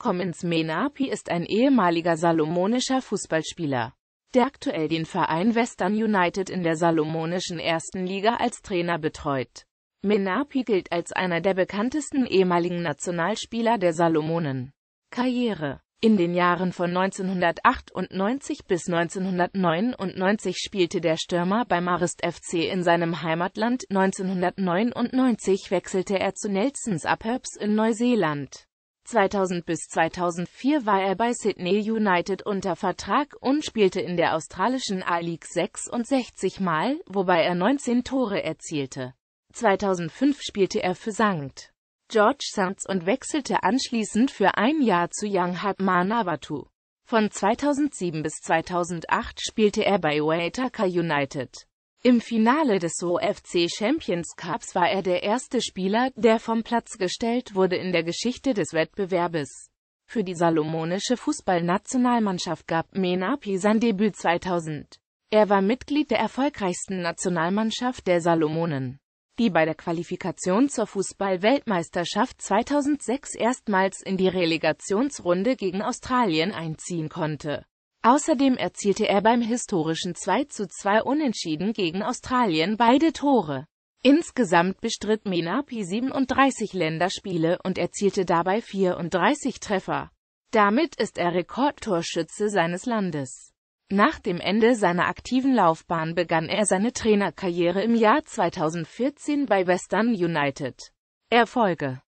Comins Menapi ist ein ehemaliger salomonischer Fußballspieler, der aktuell den Verein Western United in der salomonischen ersten Liga als Trainer betreut. Menapi gilt als einer der bekanntesten ehemaligen Nationalspieler der Salomonen. Karriere In den Jahren von 1998 bis 1999 spielte der Stürmer beim Marist FC in seinem Heimatland, 1999 wechselte er zu Nelsons Abherbs in Neuseeland. 2000 bis 2004 war er bei Sydney United unter Vertrag und spielte in der australischen A-League 66 Mal, wobei er 19 Tore erzielte. 2005 spielte er für St. George Sands und wechselte anschließend für ein Jahr zu Young Hatmanawatu. Von 2007 bis 2008 spielte er bei Waitaka United. Im Finale des OFC Champions Cups war er der erste Spieler, der vom Platz gestellt wurde in der Geschichte des Wettbewerbes. Für die salomonische Fußballnationalmannschaft gab Menapi sein Debüt 2000. Er war Mitglied der erfolgreichsten Nationalmannschaft der Salomonen, die bei der Qualifikation zur Fußball-Weltmeisterschaft 2006 erstmals in die Relegationsrunde gegen Australien einziehen konnte. Außerdem erzielte er beim historischen 2 zu 2 Unentschieden gegen Australien beide Tore. Insgesamt bestritt Menapi 37 Länderspiele und erzielte dabei 34 Treffer. Damit ist er Rekordtorschütze seines Landes. Nach dem Ende seiner aktiven Laufbahn begann er seine Trainerkarriere im Jahr 2014 bei Western United. Erfolge